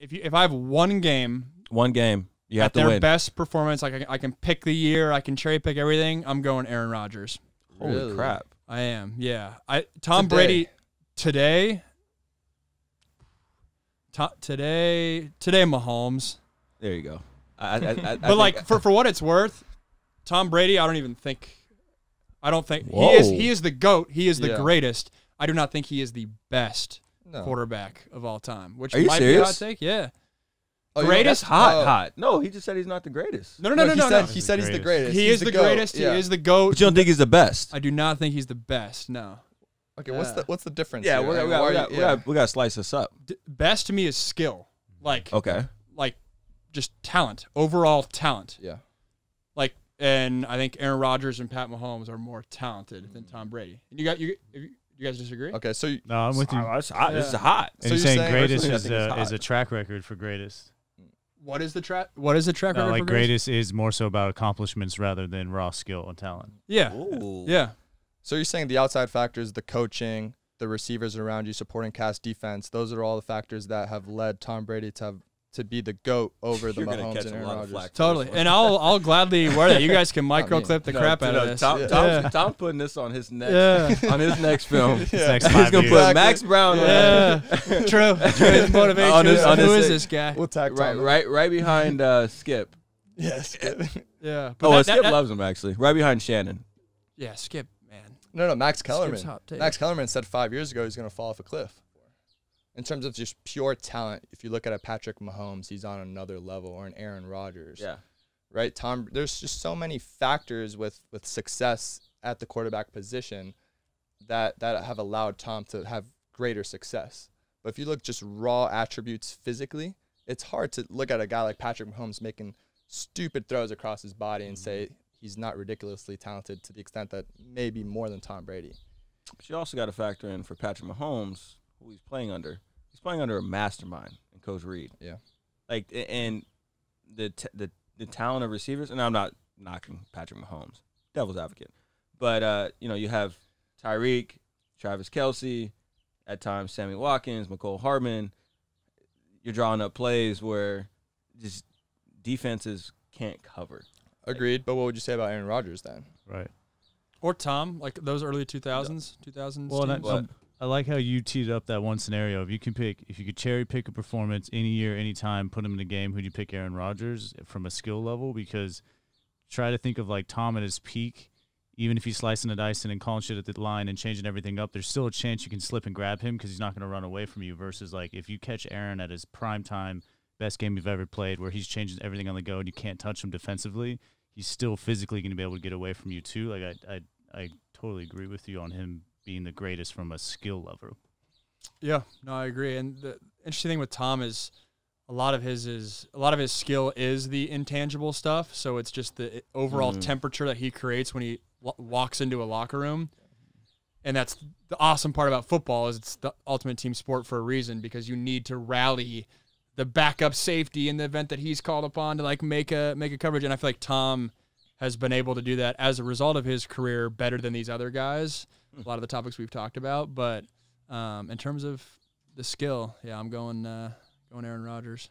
if you if I have one game, one game, you have to their win. best performance, like I, can- I can pick the year, I can cherry pick everything. I'm going Aaron Rodgers. Holy Really? crap! I am. Yeah. I Tom Today. Brady today. To, today, today, Mahomes. There you go. I, I, I, But like for for what it's worth, Tom Brady. I don't even think. I don't think he is. He is the goat. He is the Yeah. greatest. I do not think he is the best no. quarterback of all time, which Are you might serious? be a hot take. Yeah. Oh, greatest? You know, hot, uh, hot. No, he just said he's not the greatest. No, no, no, no, no. He, no, said, no. said he's the greatest. He he's is the, greatest. Yeah. He is the GOAT. But you don't think he's the best? I do not think he's the best, no. Okay, yeah. what's the what's the difference? Yeah, we got, we, got, we, got, yeah. we, got, we got to slice this up. D- best to me is skill. Like Okay. Like just talent, overall talent. Yeah. Like and I think Aaron Rodgers and Pat Mahomes are more talented mm. than Tom Brady. And you got you you guys disagree? Okay, so you, no, I'm with you. It's this is hot. And so you're saying, greatest is a, is a track record for greatest. What is the track? What is the track no, record? Like greatest is more so about accomplishments rather than raw skill and talent. Yeah, Ooh. yeah. So you're saying the outside factors, the coaching, the receivers around you, supporting cast defense, those are all the factors that have led Tom Brady to have to be the goat over the You're Mahomes catch and Aaron Rodgers. Totally, and I'll I'll gladly wear that. You guys can micro clip the no, crap no, out of this. Tom, yeah. yeah. putting this on his next yeah. on his next film. His next He's gonna years. put Max Brown. Yeah, on true. true. Motivation. on his, on Who is this guy? We'll tag right, Tom. right, right behind uh, Skip. Yes. yeah. oh, that, Skip that, loves him actually. Right behind Shannon. Yeah, Skip, man. No, no, Max Kellerman. Max Kellerman said five years ago he's gonna fall off a cliff in terms of just pure talent, if you look at a Patrick Mahomes, he's on another level, or an Aaron Rodgers. Yeah. Right, Tom. There's just so many factors with with success at the quarterback position that that have allowed Tom to have greater success. But if you look just raw attributes physically, it's hard to look at a guy like Patrick Mahomes making stupid throws across his body and say mm-hmm. he's not ridiculously talented to the extent that maybe more than Tom Brady. But you also got to factor in for Patrick Mahomes, who he's playing under. He's playing under a mastermind in Coach Reed. Yeah, like and the t- the the talent of receivers. And I'm not knocking Patrick Mahomes, devil's advocate, but uh, you know you have Tyreek, Travis Kelsey, at times Sammy Watkins, McCole Hardman. You're drawing up plays where just defenses can't cover. Agreed. Like, but what would you say about Aaron Rodgers then? Right. Or Tom, like those early 2000s, 2000s. Well, I like how you teed up that one scenario. If you can pick, if you could cherry pick a performance any year, any time, put him in a game, who'd you pick Aaron Rodgers from a skill level? Because try to think of like Tom at his peak, even if he's slicing and dicing and calling shit at the line and changing everything up, there's still a chance you can slip and grab him because he's not going to run away from you. Versus like if you catch Aaron at his prime time, best game you've ever played, where he's changing everything on the go and you can't touch him defensively, he's still physically going to be able to get away from you too. Like I, I, I totally agree with you on him being the greatest from a skill level. Yeah, no, I agree. And the interesting thing with Tom is a lot of his is a lot of his skill is the intangible stuff. So it's just the overall mm. temperature that he creates when he walks into a locker room. And that's the awesome part about football is it's the ultimate team sport for a reason because you need to rally the backup safety in the event that he's called upon to like make a make a coverage. And I feel like Tom has been able to do that as a result of his career better than these other guys. A lot of the topics we've talked about, but um, in terms of the skill, yeah, I'm going uh, going Aaron Rodgers.